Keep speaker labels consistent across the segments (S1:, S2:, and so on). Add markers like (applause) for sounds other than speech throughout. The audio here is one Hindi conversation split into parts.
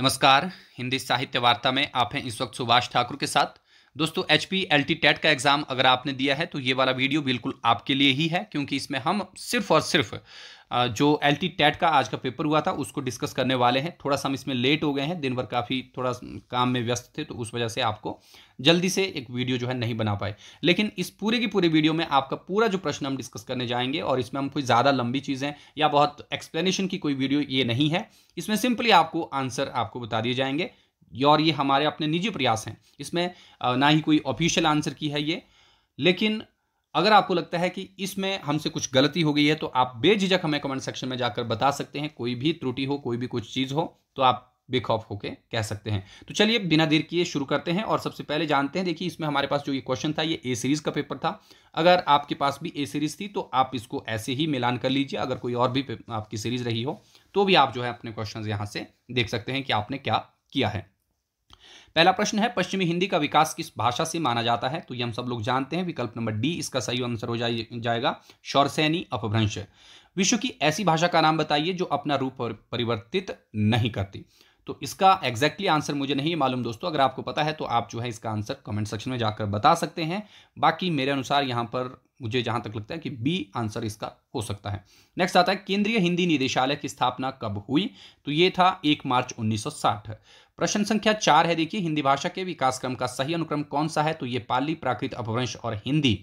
S1: नमस्कार हिंदी साहित्य वार्ता में आप हैं इस वक्त सुभाष ठाकुर के साथ दोस्तों H P L T TET का एग्जाम अगर आपने दिया है तो ये वाला वीडियो बिल्कुल आपके लिए ही है क्योंकि इसमें हम सिर्फ और सिर्फ जो एल टी टेट का आज का पेपर हुआ था उसको डिस्कस करने वाले हैं थोड़ा सा हम इसमें लेट हो गए हैं दिन भर काफ़ी थोड़ा काम में व्यस्त थे तो उस वजह से आपको जल्दी से एक वीडियो जो है नहीं बना पाए लेकिन इस पूरे की पूरे वीडियो में आपका पूरा जो प्रश्न हम डिस्कस करने जाएंगे और इसमें हम कोई ज़्यादा लंबी चीज़ें या बहुत एक्सप्लेनेशन की कोई वीडियो ये नहीं है इसमें सिंपली आपको आंसर आपको बता दिए जाएंगे ये और ये हमारे अपने निजी प्रयास हैं इसमें ना ही कोई ऑफिशियल आंसर की है ये लेकिन अगर आपको लगता है कि इसमें हमसे कुछ गलती हो गई है तो आप बेझिझक हमें कमेंट सेक्शन में जाकर बता सकते हैं कोई भी त्रुटि हो कोई भी कुछ चीज़ हो तो आप बेखौफ होके कह सकते हैं तो चलिए बिना देर किए शुरू करते हैं और सबसे पहले जानते हैं देखिए इसमें हमारे पास जो ये क्वेश्चन था ये ए सीरीज़ का पेपर था अगर आपके पास भी ए सीरीज़ थी तो आप इसको ऐसे ही मिलान कर लीजिए अगर कोई और भी आपकी सीरीज़ रही हो तो भी आप जो है अपने क्वेश्चन यहाँ से देख सकते हैं कि आपने क्या किया है पहला प्रश्न है पश्चिमी हिंदी का विकास किस भाषा से माना जाता है तो ये हम सब लोग जानते हैं विकल्प नंबर डी इसका सही आंसर हो जाए, जाएगा शौरसैनी अपभ्रंश विश्व की ऐसी भाषा का नाम बताइए जो अपना रूप परिवर्तित नहीं करती तो इसका एग्जैक्टली आंसर मुझे नहीं मालूम दोस्तों अगर आपको पता है तो आप जो है इसका आंसर कमेंट सेक्शन में जाकर बता सकते हैं बाकी मेरे अनुसार यहाँ पर मुझे जहां तक लगता है कि बी आंसर इसका हो सकता है नेक्स्ट आता है केंद्रीय हिंदी निदेशालय की स्थापना कब हुई तो ये था एक मार्च 1960 प्रश्न संख्या चार है देखिए हिंदी भाषा के विकास क्रम का सही अनुक्रम कौन सा है तो ये पाली प्राकृत अपवंश और हिंदी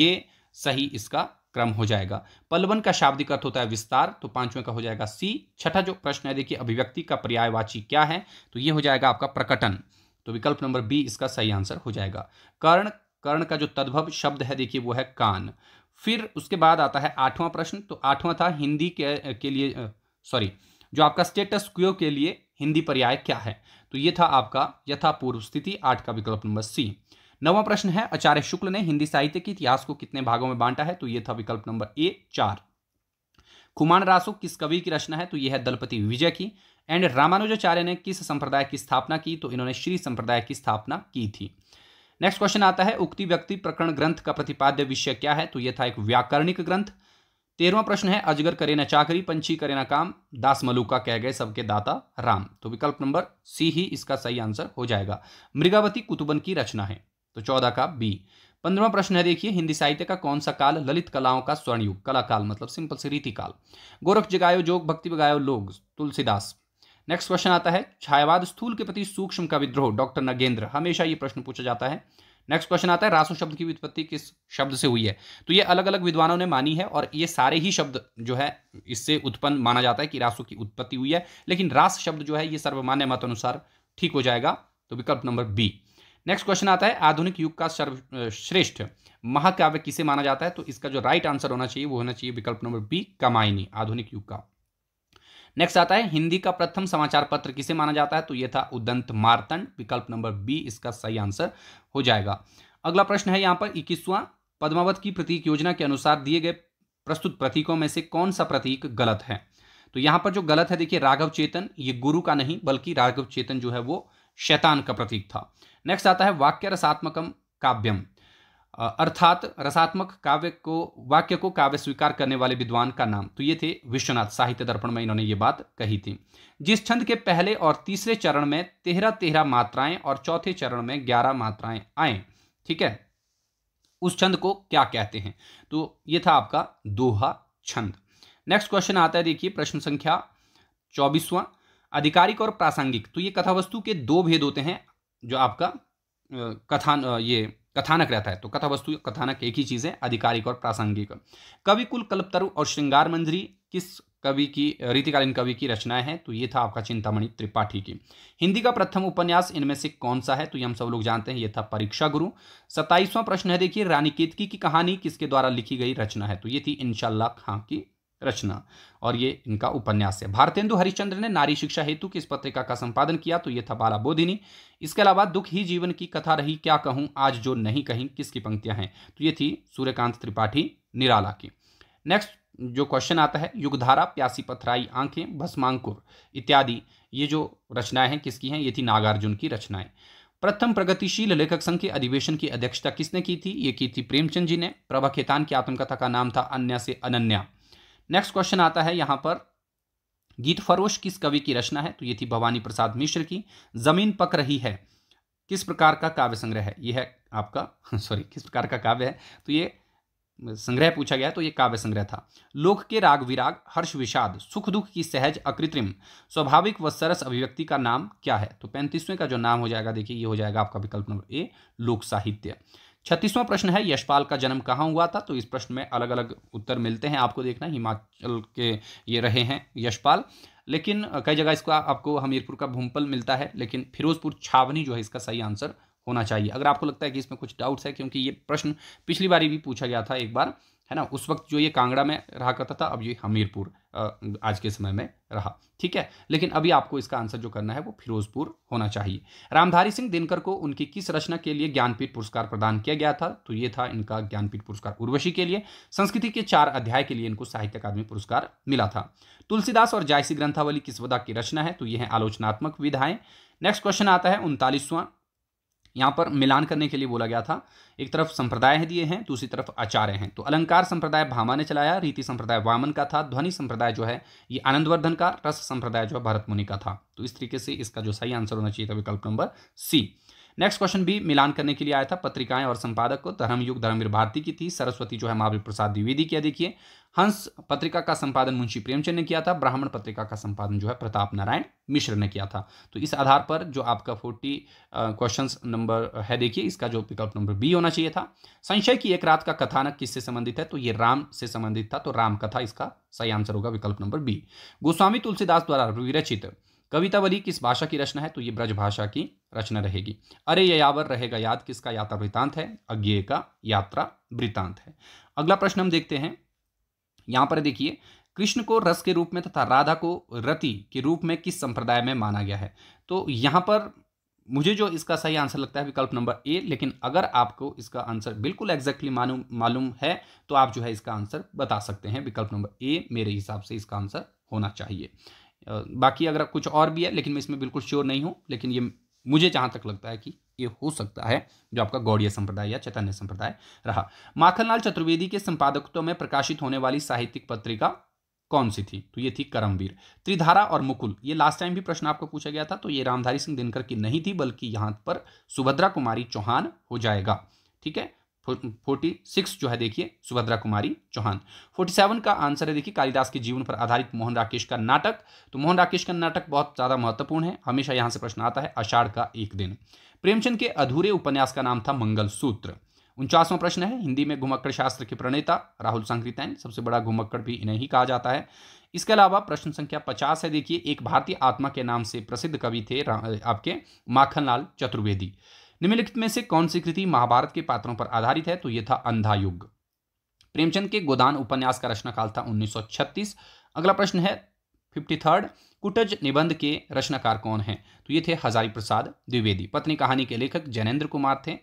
S1: ये सही इसका क्रम हो जाएगा पलवन का शाब्दिक अर्थ होता है विस्तार तो पांचवें का हो जाएगा सी छठा जो प्रश्न है देखिए अभिव्यक्ति का पर्यायवाची क्या है तो ये हो जाएगा आपका प्रकटन तो विकल्प नंबर बी इसका सही आंसर हो जाएगा कर्ण कर्ण का जो तद्भव शब्द है देखिए वो है कान फिर उसके बाद आता है आठवां प्रश्न तो आठवां था हिंदी के के लिए सॉरी जो आपका स्टेटस क्यो के लिए हिंदी पर्याय क्या है तो ये था आपका यथा पूर्व स्थिति आठ का विकल्प नंबर सी नवा प्रश्न है आचार्य शुक्ल ने हिंदी साहित्य के इतिहास को कितने भागों में बांटा है तो ये था विकल्प नंबर ए चार कुमान रासो किस कवि की रचना है तो यह है दलपति विजय की एंड रामानुजाचार्य ने किस संप्रदाय की स्थापना की तो इन्होंने श्री संप्रदाय की स्थापना की थी नेक्स्ट क्वेश्चन आता है उक्ति व्यक्ति प्रकरण ग्रंथ का प्रतिपाद्य विषय क्या है तो यह था एक व्याकरणिक ग्रंथ तेरहवा प्रश्न है अजगर करे ना चाकरी पंछी करे ना काम दास मलुका कह गए सबके दाता राम तो विकल्प नंबर सी ही इसका सही आंसर हो जाएगा मृगावती कुतुबन की रचना है तो चौदह का बी पंद्रवा प्रश्न है देखिए हिंदी साहित्य का कौन सा काल ललित कलाओं का स्वर्णयुग कला काल मतलब सिंपल से रीति काल गोरख जगायो जोग भक्ति बगायो लोग तुलसीदास नेक्स्ट क्वेश्चन आता है छायावाद स्थूल के प्रति सूक्ष्म का विद्रोह डॉक्टर नगेंद्र हमेशा ये प्रश्न पूछा जाता है नेक्स्ट क्वेश्चन आता है रासो शब्द की उत्पत्ति किस शब्द से हुई है तो ये अलग अलग विद्वानों ने मानी है और ये सारे ही शब्द जो है इससे उत्पन्न माना जाता है कि रासो की उत्पत्ति हुई है लेकिन रास शब्द जो है ये सर्वमान्य मत अनुसार ठीक हो जाएगा तो विकल्प नंबर बी नेक्स्ट क्वेश्चन आता है आधुनिक युग का सर्वश्रेष्ठ महाकाव्य किसे माना जाता है तो इसका जो राइट आंसर होना चाहिए वो होना चाहिए विकल्प नंबर बी कमायनी आधुनिक युग का नेक्स्ट आता है हिंदी का प्रथम समाचार पत्र किसे माना जाता है तो यह था उदंत मारतंड विकल्प नंबर बी इसका सही आंसर हो जाएगा अगला प्रश्न है यहाँ पर इक्कीसवा पद्मावत की प्रतीक योजना के अनुसार दिए गए प्रस्तुत प्रतीकों में से कौन सा प्रतीक गलत है तो यहाँ पर जो गलत है देखिए राघव चेतन ये गुरु का नहीं बल्कि राघव चेतन जो है वो शैतान का प्रतीक था नेक्स्ट आता है वाक्य रसात्मकम काव्यम अर्थात रसात्मक काव्य को वाक्य को काव्य स्वीकार करने वाले विद्वान का नाम तो ये थे विश्वनाथ साहित्य दर्पण में इन्होंने ये बात कही थी जिस छंद के पहले और तीसरे चरण में तेरह तेरह मात्राएं और चौथे चरण में ग्यारह मात्राएं आए ठीक है उस छंद को क्या कहते हैं तो ये था आपका दोहा छंद नेक्स्ट क्वेश्चन आता है देखिए प्रश्न संख्या चौबीसवां आधिकारिक और प्रासंगिक तो ये कथा वस्तु के दो भेद होते हैं जो आपका कथान ये कथानक रहता है तो कथा वस्तु कथानक एक ही चीज़ है आधिकारिक और प्रासंगिक कवि कुल कल्पतरु और श्रृंगार मंजरी किस कवि की रीतिकालीन कवि की रचनाएं हैं तो ये था आपका चिंतामणि त्रिपाठी की हिंदी का प्रथम उपन्यास इनमें से कौन सा है तो ये हम सब लोग जानते हैं ये था परीक्षा गुरु सत्ताईसवां प्रश्न है देखिए रानी केतकी की कहानी किसके द्वारा लिखी गई रचना है तो ये थी इनशाला खां की रचना और ये इनका उपन्यास है भारतेंदु हरिश्चंद्र ने नारी शिक्षा हेतु की इस पत्रिका का संपादन किया तो ये था बाला बोधिनी इसके अलावा दुख ही जीवन की कथा रही क्या कहूँ आज जो नहीं कहीं किसकी पंक्तियाँ हैं तो ये थी सूर्यकांत त्रिपाठी निराला की नेक्स्ट जो क्वेश्चन आता है युगधारा प्यासी पथराई आंखें भस्मांकुर इत्यादि ये जो रचनाएं हैं किसकी हैं ये थी नागार्जुन की रचनाएं प्रथम प्रगतिशील लेखक संघ के अधिवेशन की अध्यक्षता किसने की थी ये की थी प्रेमचंद जी ने प्रभा खेतान की आत्मकथा का नाम था अन्य से अनन्या नेक्स्ट क्वेश्चन आता है यहाँ पर गीत फरोश किस कवि की रचना है तो ये थी भवानी प्रसाद मिश्र की जमीन पक रही है किस प्रकार का काव्य संग्रह है ये है आपका सॉरी (laughs) किस प्रकार का काव्य है तो ये संग्रह पूछा गया तो ये काव्य संग्रह था लोक के राग विराग हर्ष विषाद सुख दुख की सहज अकृत्रिम स्वाभाविक व सरस अभिव्यक्ति का नाम क्या है तो पैंतीसवें का जो नाम हो जाएगा देखिए ये हो जाएगा आपका विकल्प नंबर ए लोक साहित्य छत्तीसवां प्रश्न है यशपाल का जन्म कहाँ हुआ था तो इस प्रश्न में अलग अलग उत्तर मिलते हैं आपको देखना हिमाचल के ये रहे हैं यशपाल लेकिन कई जगह इसका आपको हमीरपुर का भूमपल मिलता है लेकिन फिरोजपुर छावनी जो है इसका सही आंसर होना चाहिए अगर आपको लगता है कि इसमें कुछ डाउट्स है क्योंकि ये प्रश्न पिछली बारी भी पूछा गया था एक बार है ना उस वक्त जो ये कांगड़ा में रहा करता था अब ये हमीरपुर आज के समय में रहा ठीक है लेकिन अभी आपको इसका आंसर जो करना है वो फिरोजपुर होना चाहिए रामधारी सिंह दिनकर को उनकी किस रचना के लिए ज्ञानपीठ पुरस्कार प्रदान किया गया था तो ये था इनका ज्ञानपीठ पुरस्कार उर्वशी के लिए संस्कृति के चार अध्याय के लिए इनको साहित्य अकादमी पुरस्कार मिला था तुलसीदास और जायसी ग्रंथावली किस वदा की रचना है तो ये है आलोचनात्मक विधाएं नेक्स्ट क्वेश्चन आता है उनतालीसवां यहाँ पर मिलान करने के लिए बोला गया था एक तरफ संप्रदाय है दिए हैं दूसरी तरफ आचार्य हैं तो अलंकार संप्रदाय भामा ने चलाया रीति संप्रदाय वामन का था ध्वनि संप्रदाय जो है ये आनंदवर्धन का रस संप्रदाय जो है भरत मुनि का था तो इस तरीके से इसका जो सही आंसर होना चाहिए था विकल्प नंबर सी नेक्स्ट क्वेश्चन भी मिलान करने के लिए आया था पत्रिकाएं और संपादक को धर्मयुग धर्मवीर भारती की थी सरस्वती जो है महावीर प्रसाद द्विवेदी किया देखिए हंस पत्रिका का संपादन मुंशी प्रेमचंद ने किया था ब्राह्मण पत्रिका का संपादन जो है प्रताप नारायण मिश्र ने किया था तो इस आधार पर जो आपका फोर्टी क्वेश्चन नंबर है देखिए इसका जो पिकअप नंबर बी होना चाहिए था संशय की एक रात का कथानक किससे संबंधित है तो ये राम से संबंधित था तो राम कथा इसका सही आंसर होगा विकल्प नंबर बी गोस्वामी तुलसीदास द्वारा विरचित कवितावली किस भाषा की रचना है तो ये ब्रज भाषा की रचना रहेगी अरे ये रहेगा याद किसका यात्रा वृतांत है अज्ञे का यात्रा वृतांत है अगला प्रश्न हम देखते हैं यहाँ पर देखिए कृष्ण को रस के रूप में तथा राधा को रति के रूप में किस संप्रदाय में माना गया है तो यहाँ पर मुझे जो इसका सही आंसर लगता है विकल्प नंबर ए लेकिन अगर आपको इसका आंसर बिल्कुल एग्जैक्टली मालूम मालूम है तो आप जो है इसका आंसर बता सकते हैं विकल्प नंबर ए मेरे हिसाब से इसका आंसर होना चाहिए बाकी अगर कुछ और भी है लेकिन मैं इसमें बिल्कुल श्योर नहीं हूँ लेकिन ये मुझे जहाँ तक लगता है कि ये हो सकता है जो आपका गौड़ीय संप्रदाय या चैतन्य संप्रदाय रहा माखनलाल चतुर्वेदी के संपादकत्व में प्रकाशित होने वाली साहित्यिक पत्रिका कौन सी थी तो ये थी करमवीर त्रिधारा और मुकुल ये लास्ट टाइम भी प्रश्न आपको पूछा गया था तो ये रामधारी सिंह दिनकर की नहीं थी बल्कि यहाँ पर सुभद्रा कुमारी चौहान हो जाएगा ठीक है फोर्टी सिक्स जो है देखिए सुभद्रा कुमारी चौहान फोर्टी सेवन का आंसर है देखिए कालिदास के जीवन पर आधारित मोहन राकेश का नाटक तो मोहन राकेश का नाटक बहुत ज़्यादा महत्वपूर्ण है हमेशा यहाँ से प्रश्न आता है अषाढ़ का एक दिन प्रेमचंद के अधूरे उपन्यास का नाम था मंगलसूत्र उनचासवां प्रश्न है हिंदी में घुमक्कड़ शास्त्र के प्रणेता राहुल संकृतैन सबसे बड़ा घुमक्कड़ भी इन्हें ही कहा जाता है इसके अलावा प्रश्न संख्या पचास है देखिए एक भारतीय आत्मा के नाम से प्रसिद्ध कवि थे आपके माखनलाल चतुर्वेदी निम्नलिखित में से कौन सी कृति महाभारत के पात्रों पर आधारित है तो यह था अंधा युग प्रेमचंद के गोदान उपन्यास का रचनाकाल था 1936 अगला प्रश्न है फिफ्टी थर्ड कुटज निबंध के रचनाकार कौन है तो ये थे हजारी प्रसाद द्विवेदी पत्नी कहानी के लेखक जैनेन्द्र कुमार थे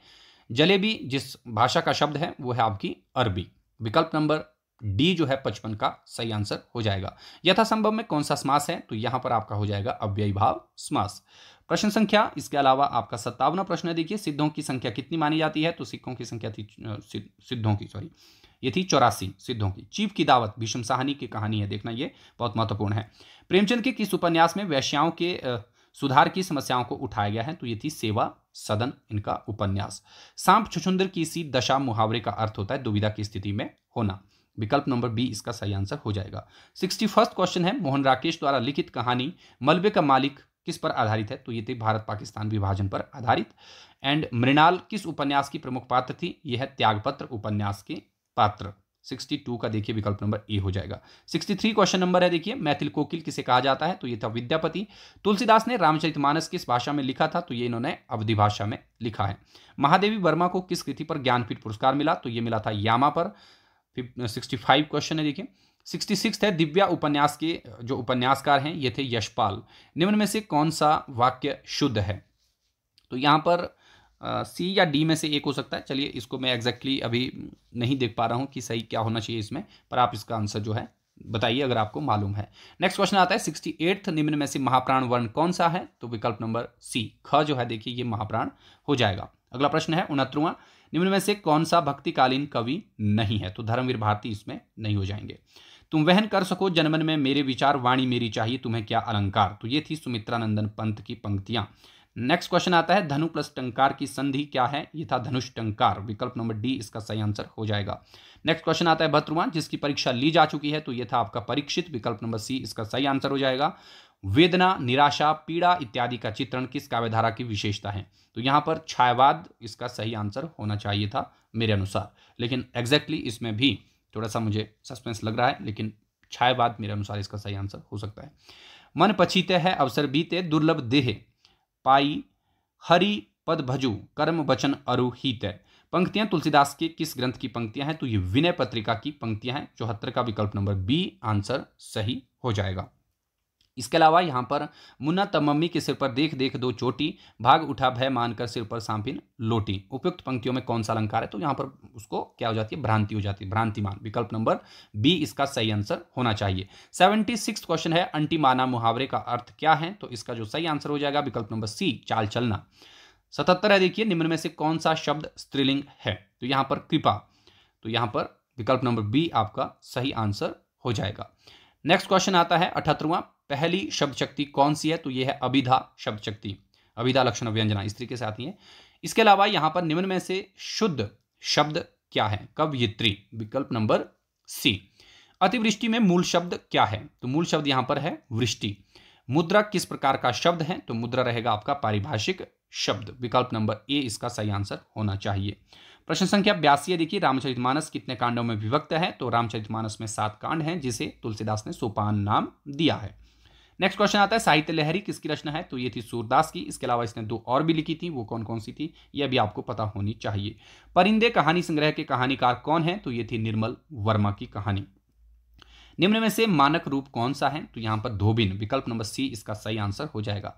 S1: जलेबी जिस भाषा का शब्द है वो है आपकी अरबी विकल्प नंबर डी जो है पचपन का सही आंसर हो जाएगा यथासंभव में कौन सा समास है तो यहां पर आपका हो जाएगा अव्ययभाव समास प्रश्न संख्या इसके अलावा आपका सत्तावना प्रश्न है देखिए सिद्धों की संख्या कितनी मानी जाती है तो सिखों की संख्या थी सिद्धों की सॉरी ये थी चौरासी सिद्धों की चीफ की दावत भीषम साहनी की कहानी है देखना ये बहुत महत्वपूर्ण है प्रेमचंद के किस उपन्यास में वैश्याओं के सुधार की समस्याओं को उठाया गया है तो ये थी सेवा सदन इनका उपन्यास सांप छुछुंदर की सी दशा मुहावरे का अर्थ होता है दुविधा की स्थिति में होना विकल्प नंबर बी इसका सही आंसर हो जाएगा सिक्सटी फर्स्ट क्वेश्चन है मोहन राकेश द्वारा लिखित कहानी मलबे का मालिक किस पर आधारित है तो ये थी भारत पाकिस्तान विभाजन पर आधारित एंड मृणाल किस उपन्यास की प्रमुख पात्र थी यह है त्यागपत्र उपन्यास के पात्र 62 का देखिए विकल्प नंबर ए हो जाएगा 63 क्वेश्चन नंबर है देखिए मैथिल कोकिल किसे कहा जाता है तो ये था विद्यापति तुलसीदास ने रामचरितमानस किस भाषा में लिखा था तो ये इन्होंने अवधि भाषा में लिखा है महादेवी वर्मा को किस कृति पर ज्ञानपीठ पुरस्कार मिला तो ये मिला था यामा पर सिक्सटी फाइव क्वेश्चन है देखिए सिक्सटी सिक्स है दिव्या उपन्यास के जो उपन्यासकार हैं ये थे यशपाल निम्न में से कौन सा वाक्य शुद्ध है तो यहाँ पर सी या डी में से एक हो सकता है चलिए इसको मैं एग्जैक्टली अभी नहीं देख पा रहा हूँ कि सही क्या होना चाहिए इसमें पर आप इसका आंसर जो है बताइए अगर आपको मालूम है नेक्स्ट क्वेश्चन आता है सिक्सटी एट्थ निम्न में से महाप्राण वर्ण कौन सा है तो विकल्प नंबर सी ख जो है देखिए ये महाप्राण हो जाएगा अगला प्रश्न है उनहत्तरवा निम्न में से कौन सा भक्तिकालीन कवि नहीं है तो धर्मवीर भारती इसमें नहीं हो जाएंगे तुम वहन कर सको जनमन में मेरे विचार वाणी मेरी चाहिए तुम्हें क्या अलंकार तो ये थी सुमित्रानंदन पंत की पंक्तियां नेक्स्ट क्वेश्चन आता है धनु प्लस टंकार की संधि क्या है ये था धनुष टंकार विकल्प नंबर डी इसका सही आंसर हो जाएगा नेक्स्ट क्वेश्चन आता है भद्रुमान जिसकी परीक्षा ली जा चुकी है तो ये था आपका परीक्षित विकल्प नंबर सी इसका सही आंसर हो जाएगा वेदना निराशा पीड़ा इत्यादि का चित्रण किस काव्यधारा की विशेषता है तो यहां पर छायावाद इसका सही आंसर होना चाहिए था मेरे अनुसार लेकिन एग्जैक्टली exactly इसमें भी थोड़ा सा मुझे सस्पेंस लग रहा है लेकिन बात मेरे अनुसार इसका सही आंसर हो सकता है मन पछीते है अवसर बीते दुर्लभ देह पाई हरि पद भजु कर्म वचन अरुहित पंक्तियां तुलसीदास के किस ग्रंथ की पंक्तियां हैं तो ये विनय पत्रिका की पंक्तियां हैं चौहत्तर का विकल्प नंबर बी आंसर सही हो जाएगा इसके अलावा यहाँ पर मुन्ना तमम्मी के सिर पर देख देख दो चोटी भाग उठा भय मानकर सिर पर सांपिन लोटी उपयुक्त पंक्तियों में कौन सा अलंकार है तो यहाँ पर उसको क्या हो जाती है भ्रांति हो जाती है भ्रांतिमान विकल्प नंबर बी इसका सही आंसर होना चाहिए सेवेंटी सिक्स क्वेश्चन है अंटी माना मुहावरे का अर्थ क्या है तो इसका जो सही आंसर हो जाएगा विकल्प नंबर सी चाल चलना सतहत्तर है देखिए निम्न में से कौन सा शब्द स्त्रीलिंग है तो यहाँ पर कृपा तो यहाँ पर विकल्प नंबर बी आपका सही आंसर हो जाएगा नेक्स्ट क्वेश्चन आता है अठहत्तरवा पहली शब्द शक्ति कौन सी है तो यह है अभिधा शब्द शक्ति अभिधा लक्षण व्यंजना इस तरीके से आती है इसके अलावा यहां पर निम्न में से शुद्ध शब्द क्या है कवयित्री विकल्प नंबर सी अतिवृष्टि में मूल शब्द क्या है तो मूल शब्द यहां पर है वृष्टि मुद्रा किस प्रकार का शब्द है तो मुद्रा रहेगा आपका पारिभाषिक शब्द विकल्प नंबर ए इसका सही आंसर होना चाहिए प्रश्न संख्या बयासी देखिए रामचरितमानस कितने कांडों में विभक्त है तो रामचरितमानस में सात कांड हैं जिसे तुलसीदास ने सोपान नाम दिया है नेक्स्ट क्वेश्चन आता है साहित्य लहरी किसकी रचना है तो ये थी सूरदास की इसके अलावा इसने दो और भी लिखी थी वो कौन कौन सी थी ये भी आपको पता होनी चाहिए परिंदे कहानी संग्रह के कहानीकार कौन है तो ये थी निर्मल वर्मा की कहानी निम्न में से मानक रूप कौन सा है तो यहाँ पर धोबिन विकल्प नंबर सी इसका सही आंसर हो जाएगा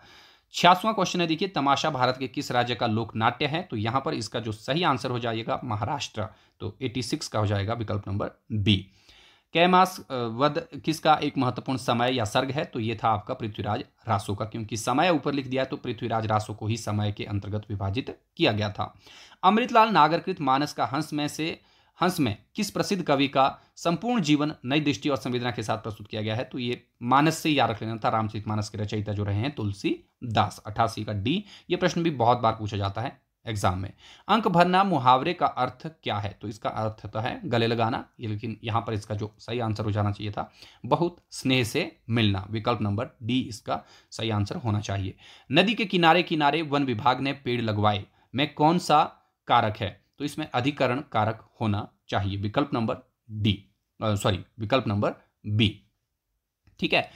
S1: छियासवा क्वेश्चन है देखिए तमाशा भारत के किस राज्य का लोक नाट्य है तो यहाँ पर इसका जो सही आंसर हो जाएगा महाराष्ट्र तो 86 का हो जाएगा विकल्प नंबर बी कैमास वध किसका एक महत्वपूर्ण समय या सर्ग है तो ये था आपका पृथ्वीराज रासो का क्योंकि समय ऊपर लिख दिया तो पृथ्वीराज रासो को ही समय के अंतर्गत विभाजित किया गया था अमृतलाल नागरकृत मानस का हंस में से हंस में किस प्रसिद्ध कवि का संपूर्ण जीवन नई दृष्टि और संवेदना के साथ प्रस्तुत किया गया है तो ये मानस से याद रख लेना था रामचरित मानस के रचयिता जो रहे हैं तुलसी दास अठासी का डी ये प्रश्न भी बहुत बार पूछा जाता है एग्जाम में अंक भरना मुहावरे का अर्थ क्या है तो इसका अर्थ तो है गले लगाना ये लेकिन यहाँ पर इसका जो सही आंसर हो जाना चाहिए था बहुत स्नेह से मिलना विकल्प नंबर डी इसका सही आंसर होना चाहिए नदी के किनारे किनारे वन विभाग ने पेड़ लगवाए में कौन सा कारक है तो इसमें अधिकरण कारक होना चाहिए विकल्प नंबर डी सॉरी विकल्प नंबर बी ठीक है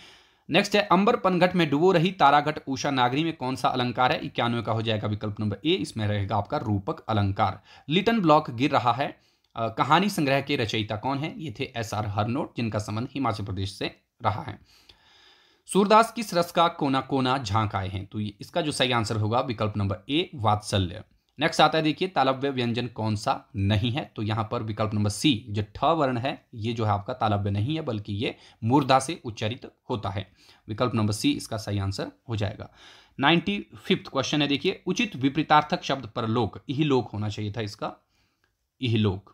S1: नेक्स्ट है अंबर पनघट में डुबो रही ताराघट उषा नागरी में कौन सा अलंकार है इक्यानवे का हो जाएगा विकल्प नंबर ए इसमें रहेगा आपका रूपक अलंकार लिटन ब्लॉक गिर रहा है आ, कहानी संग्रह के रचयिता कौन है ये थे एस आर हरनोट जिनका संबंध हिमाचल प्रदेश से रहा है सूरदास किस रस का कोना कोना झांक आए हैं तो इसका जो सही आंसर होगा विकल्प नंबर ए वात्सल्य नेक्स्ट आता है देखिए तालव्य व्यंजन कौन सा नहीं है तो यहाँ पर विकल्प नंबर सी जो ठ वर्ण है ये जो है आपका तालव्य नहीं है बल्कि ये मूर्धा से उच्चारित होता है विकल्प नंबर सी इसका सही आंसर हो जाएगा नाइन्टी फिफ्थ क्वेश्चन है देखिए उचित विपरीतार्थक शब्द पर लोक यही लोक होना चाहिए था इसका लोक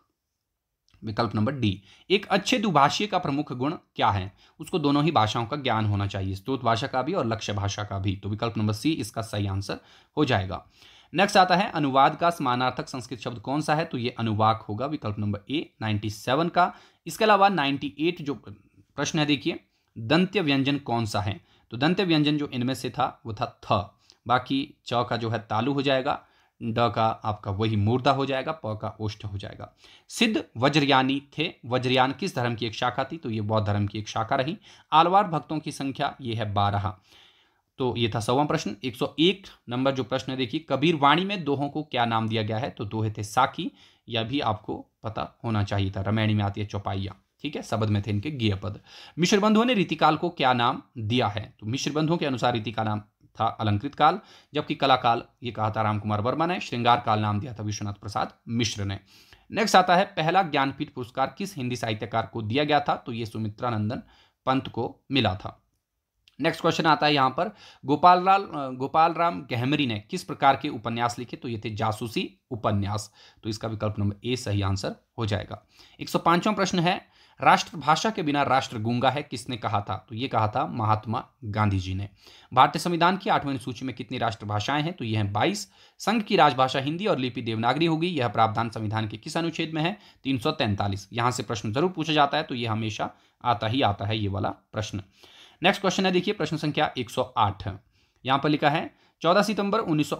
S1: विकल्प नंबर डी एक अच्छे दुभाषी का प्रमुख गुण क्या है उसको दोनों ही भाषाओं का ज्ञान होना चाहिए स्त्रोत भाषा का भी और लक्ष्य भाषा का भी तो विकल्प नंबर सी इसका सही आंसर हो जाएगा नेक्स्ट आता है अनुवाद का समानार्थक संस्कृत शब्द कौन सा है तो ये अनुवाक होगा विकल्प नंबर ए 97 का इसके अलावा 98 जो प्रश्न है देखिए दंत्य व्यंजन कौन सा है तो दंत्य व्यंजन जो इनमें से था वो था थ बाकी च का जो है तालु हो जाएगा ड का आपका वही मूर्धा हो जाएगा प का ओष्ट हो जाएगा सिद्ध वज्रयानी थे वज्रयान किस धर्म की एक शाखा थी तो ये बौद्ध धर्म की एक शाखा रही आलवार भक्तों की संख्या ये है बारह तो ये था सौवा प्रश्न 101 नंबर जो प्रश्न है देखिए कबीर वाणी में दोहों को क्या नाम दिया गया है तो दोहे थे साकी यह भी आपको पता होना चाहिए था रामायणी में आती है चौपाइया ठीक है सबद में थे इनके गेय पद मिश्र बंधुओं ने रीतिकाल को क्या नाम दिया है तो मिश्र बंधुओं के अनुसार रीति का नाम था अलंकृत काल जबकि कलाकाल ये कहा था राम कुमार वर्मा ने श्रृंगार काल नाम दिया था विश्वनाथ प्रसाद मिश्र ने नेक्स्ट आता है पहला ज्ञानपीठ पुरस्कार किस हिंदी साहित्यकार को दिया गया था तो ये सुमित्रानंदन पंत को मिला था नेक्स्ट क्वेश्चन आता है यहाँ पर गोपाल लाल गोपाल राम गहमरी ने किस प्रकार के उपन्यास लिखे तो ये थे जासूसी उपन्यास तो इसका विकल्प नंबर ए सही आंसर हो जाएगा एक सौ पांचवा प्रश्न है राष्ट्रभाषा के बिना राष्ट्र गूंगा है किसने कहा था तो ये कहा था महात्मा गांधी जी ने भारतीय संविधान की आठवीं सूची में कितनी राष्ट्रभाषाएं हैं तो ये हैं बाईस संघ की राजभाषा हिंदी और लिपि देवनागरी होगी यह प्रावधान संविधान के किस अनुच्छेद में है तीन सौ तैंतालीस से प्रश्न जरूर पूछा जाता है तो यह हमेशा आता ही आता है ये वाला प्रश्न नेक्स्ट क्वेश्चन है देखिए प्रश्न संख्या 108 यहाँ पर लिखा है चौदह सितंबर उन्नीस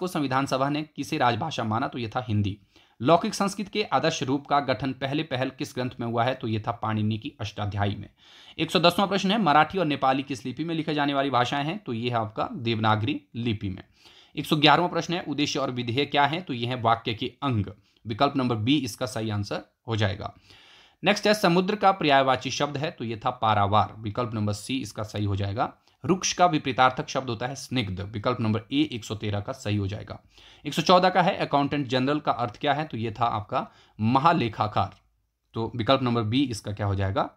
S1: को संविधान सभा ने किसे राजभाषा माना तो यह था हिंदी लौकिक संस्कृत के आदर्श रूप का गठन पहले पहल किस ग्रंथ में हुआ है तो यह था पाणिनि की अष्टाध्यायी में एक सौ दसवां प्रश्न है मराठी और नेपाली किस लिपि में लिखे जाने वाली भाषाएं हैं तो ये है आपका देवनागरी लिपि में एक सौ प्रश्न है उद्देश्य और विधेय क्या है तो यह है वाक्य के अंग विकल्प नंबर बी इसका सही आंसर हो जाएगा नेक्स्ट है समुद्र का पर्यायवाची शब्द है तो ये था पारावार विकल्प नंबर सी इसका सही हो जाएगा रुक्ष का विपरीतार्थक शब्द होता है स्निग्ध विकल्प नंबर ए 113 का सही हो जाएगा 114 का है अकाउंटेंट जनरल का अर्थ क्या है तो ये था आपका महालेखाकार तो विकल्प नंबर बी इसका क्या हो जाएगा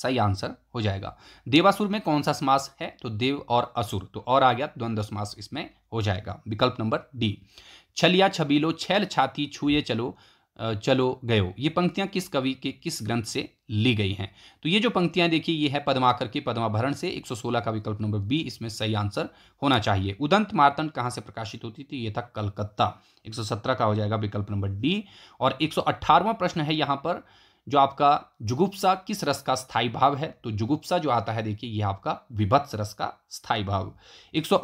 S1: सही आंसर हो जाएगा देवासुर में कौन सा समास है तो देव और असुर तो और आ गया द्वंद्व समास इसमें हो जाएगा विकल्प नंबर डी छलिया छबीलो छैल छाती छुए चलो चलो गयो ये पंक्तियां किस कवि के किस ग्रंथ से ली गई हैं तो ये जो पंक्तियां देखिए ये है पद्माकर के पद्माभरण से 116 का विकल्प नंबर बी इसमें सही आंसर होना चाहिए उदंत मार्तन कहाँ से प्रकाशित होती थी ये था कलकत्ता 117 का हो जाएगा विकल्प नंबर डी और 118वां प्रश्न है यहाँ पर जो आपका जुगुप्सा किस रस का स्थायी भाव है तो जुगुप्सा जो आता है देखिए यह आपका विभत्स रस का स्थायी भाव एक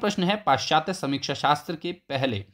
S1: प्रश्न है पाश्चात्य समीक्षा शास्त्र के पहले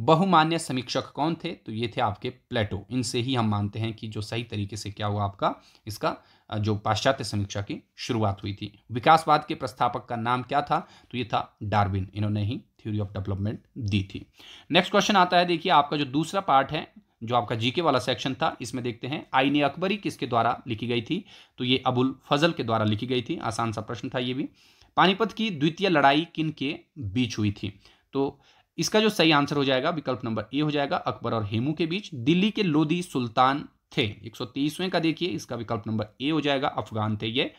S1: बहुमान्य समीक्षक कौन थे तो ये थे आपके प्लेटो इनसे ही हम मानते हैं कि जो सही तरीके से क्या हुआ आपका इसका जो पाश्चात्य समीक्षा की शुरुआत हुई थी विकासवाद के प्रस्थापक का नाम क्या था तो ये था डार्विन इन्होंने ही थ्योरी ऑफ डेवलपमेंट दी थी नेक्स्ट क्वेश्चन आता है देखिए आपका जो दूसरा पार्ट है जो आपका जीके वाला सेक्शन था इसमें देखते हैं आईने अकबरी किसके द्वारा लिखी गई थी तो ये अबुल फजल के द्वारा लिखी गई थी आसान सा प्रश्न था ये भी पानीपत की द्वितीय लड़ाई किन के बीच हुई थी तो इसका जो सही आंसर हो जाएगा विकल्प नंबर ए हो जाएगा अकबर और हेमू के बीच दिल्ली के लोधी सुल्तान थे 130वें का देखिए इसका विकल्प नंबर ए हो जाएगा अफगान थे ये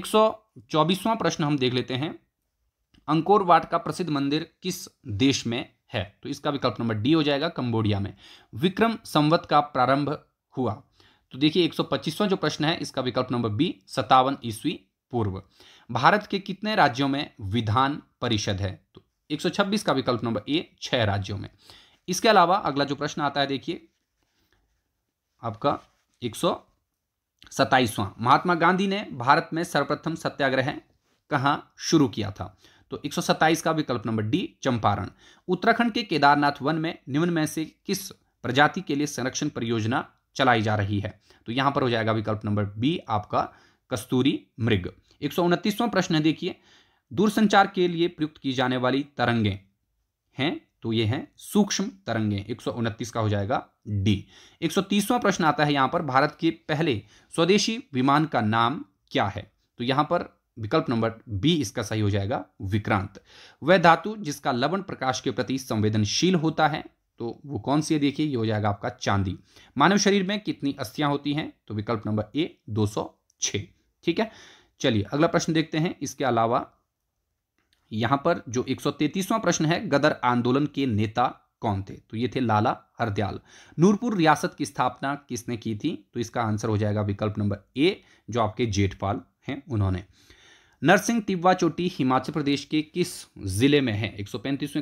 S1: एक प्रश्न हम देख लेते हैं अंकोर वाट का प्रसिद्ध मंदिर किस देश में है तो इसका विकल्प नंबर डी हो जाएगा कंबोडिया में विक्रम संवत का प्रारंभ हुआ तो देखिए एक जो प्रश्न है इसका विकल्प नंबर बी सतावन ईस्वी पूर्व भारत के कितने राज्यों में विधान परिषद है तो 126 का विकल्प नंबर ए छह राज्यों में इसके अलावा अगला जो प्रश्न आता है देखिए आपका एक सौ महात्मा गांधी ने भारत में सर्वप्रथम सत्याग्रह कहा शुरू किया था तो एक का विकल्प नंबर डी चंपारण उत्तराखंड के केदारनाथ वन में निम्न में से किस प्रजाति के लिए संरक्षण परियोजना चलाई जा रही है तो यहां पर हो जाएगा विकल्प नंबर बी आपका कस्तूरी मृग एक प्रश्न है देखिए दूरसंचार के लिए प्रयुक्त की जाने वाली तरंगें हैं तो ये हैं सूक्ष्म तरंगें एक का हो जाएगा डी एक प्रश्न आता है यहां पर भारत के पहले स्वदेशी विमान का नाम क्या है तो यहां पर विकल्प नंबर बी इसका सही हो जाएगा विक्रांत वह धातु जिसका लवण प्रकाश के प्रति संवेदनशील होता है तो वो कौन सी है देखिए ये हो जाएगा आपका चांदी मानव शरीर में कितनी अस्थियां होती हैं तो विकल्प नंबर ए 206 ठीक है चलिए अगला प्रश्न देखते हैं इसके अलावा यहां पर जो 133वां प्रश्न है गदर आंदोलन के नेता कौन थे तो ये थे लाला हरदयाल नूरपुर रियासत की स्थापना किसने की थी तो इसका आंसर हो जाएगा विकल्प नंबर ए जो आपके जेठपाल हैं उन्होंने नरसिंह तिब्वा चोटी हिमाचल प्रदेश के किस जिले में है एक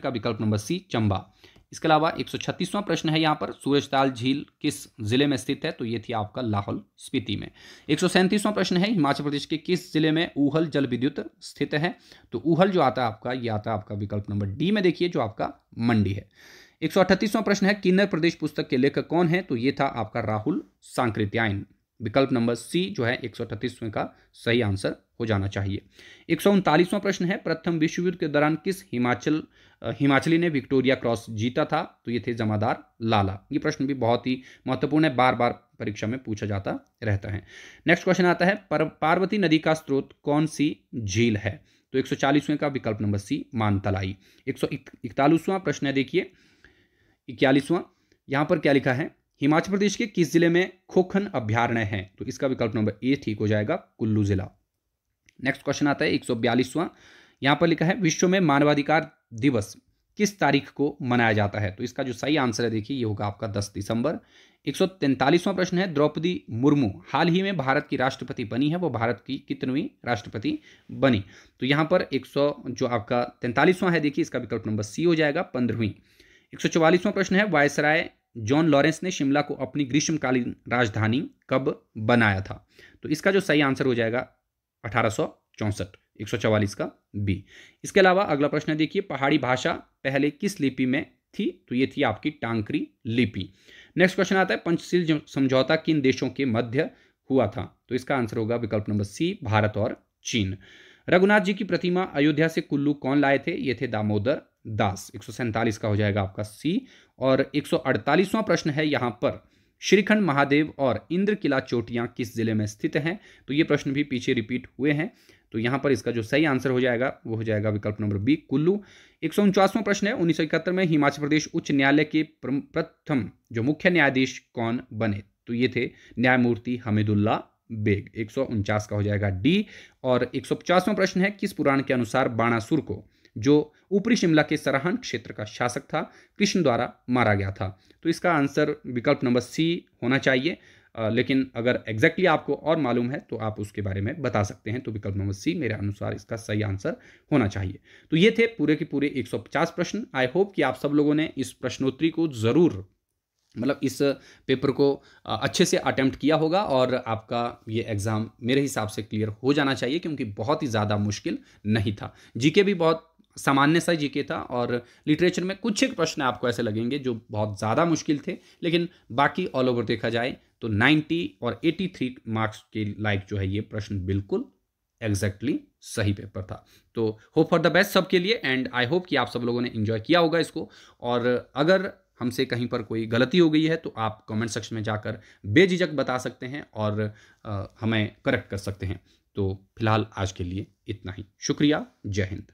S1: का विकल्प नंबर सी चंबा इसके अलावा एक सौ प्रश्न है यहाँ पर सूरजताल झील किस जिले में स्थित है तो ये थी आपका लाहौल स्पीति में एक सौ प्रश्न है हिमाचल प्रदेश के किस जिले में ऊहल जल विद्युत स्थित है तो ऊहल जो आता है आपका ये आता है आपका विकल्प नंबर डी में देखिए जो आपका मंडी है एक प्रश्न है किन्नर प्रदेश पुस्तक के लेखक कौन है तो ये था आपका राहुल सांकृत्यायन विकल्प नंबर सी जो है एक का सही आंसर हो जाना चाहिए एक प्रश्न है प्रथम विश्व युद्ध के दौरान किस हिमाचल हिमाचली ने विक्टोरिया क्रॉस जीता था तो ये थे जमादार लाला ये प्रश्न भी बहुत ही महत्वपूर्ण है बार बार परीक्षा में पूछा जाता रहता है नेक्स्ट क्वेश्चन आता है पार्वती नदी का स्रोत कौन सी झील है तो एक का विकल्प नंबर सी मानतलाई एक सौ प्रश्न है देखिए इक्यालीसवां यहाँ पर क्या लिखा है हिमाचल प्रदेश के किस जिले में खोखन अभ्यारण्य है तो इसका विकल्प नंबर ए ठीक हो जाएगा कुल्लू जिला नेक्स्ट क्वेश्चन आता है एक सौ बयालीसवां यहाँ पर लिखा है विश्व में मानवाधिकार दिवस किस तारीख को मनाया जाता है तो इसका जो सही आंसर है देखिए ये होगा आपका दस दिसंबर एक सौ तैंतालीसवां प्रश्न है द्रौपदी मुर्मू हाल ही में भारत की राष्ट्रपति बनी है वो भारत की कितनवी राष्ट्रपति बनी तो यहाँ पर एक सौ जो आपका तैंतालीसवां है देखिए इसका विकल्प नंबर सी हो जाएगा पंद्रहवीं एक सौ चौवालीसवां प्रश्न है वायसराय जॉन लॉरेंस ने शिमला को अपनी ग्रीष्मकालीन राजधानी कब बनाया था तो इसका जो सही आंसर हो जाएगा अठारह सौ एक सौ चवालीस का बी इसके अलावा अगला प्रश्न देखिए पहाड़ी भाषा पहले किस लिपि में थी तो ये थी आपकी टांकरी लिपि नेक्स्ट क्वेश्चन आता है पंचशील समझौता किन देशों के मध्य हुआ था तो इसका आंसर होगा विकल्प नंबर सी भारत और चीन रघुनाथ जी की प्रतिमा अयोध्या से कुल्लू कौन लाए थे ये थे दामोदर दास एक का हो जाएगा आपका सी और एक प्रश्न है यहाँ पर श्रीखंड महादेव और इंद्र किला चोटियाँ किस जिले में स्थित हैं तो ये प्रश्न भी पीछे रिपीट हुए हैं तो यहाँ पर इसका जो सही आंसर हो जाएगा वो हो जाएगा विकल्प नंबर बी कुल्लू एक प्रश्न है उन्नीस में हिमाचल प्रदेश उच्च न्यायालय के प्रथम जो मुख्य न्यायाधीश कौन बने तो ये थे न्यायमूर्ति हमीदुल्ला बेग एक का हो जाएगा डी और एक प्रश्न है किस पुराण के अनुसार बाणासुर को जो ऊपरी शिमला के सराहन क्षेत्र का शासक था कृष्ण द्वारा मारा गया था तो इसका आंसर विकल्प नंबर सी होना चाहिए आ, लेकिन अगर एग्जैक्टली आपको और मालूम है तो आप उसके बारे में बता सकते हैं तो विकल्प नंबर सी मेरे अनुसार इसका सही आंसर होना चाहिए तो ये थे पूरे के पूरे 150 प्रश्न आई होप कि आप सब लोगों ने इस प्रश्नोत्तरी को ज़रूर मतलब इस पेपर को अच्छे से अटैम्प्ट किया होगा और आपका ये एग्ज़ाम मेरे हिसाब से क्लियर हो जाना चाहिए क्योंकि बहुत ही ज़्यादा मुश्किल नहीं था जीके भी बहुत सामान्य सा जीके था और लिटरेचर में कुछ एक प्रश्न आपको ऐसे लगेंगे जो बहुत ज़्यादा मुश्किल थे लेकिन बाकी ऑल ओवर देखा जाए तो 90 और 83 मार्क्स के लायक जो है ये प्रश्न बिल्कुल एग्जैक्टली exactly सही पेपर था तो होप फॉर द बेस्ट सबके लिए एंड आई होप कि आप सब लोगों ने इन्जॉय किया होगा इसको और अगर हमसे कहीं पर कोई गलती हो गई है तो आप कमेंट सेक्शन में जाकर बेझिझक बता सकते हैं और आ, हमें करेक्ट कर सकते हैं तो फिलहाल आज के लिए इतना ही शुक्रिया जय हिंद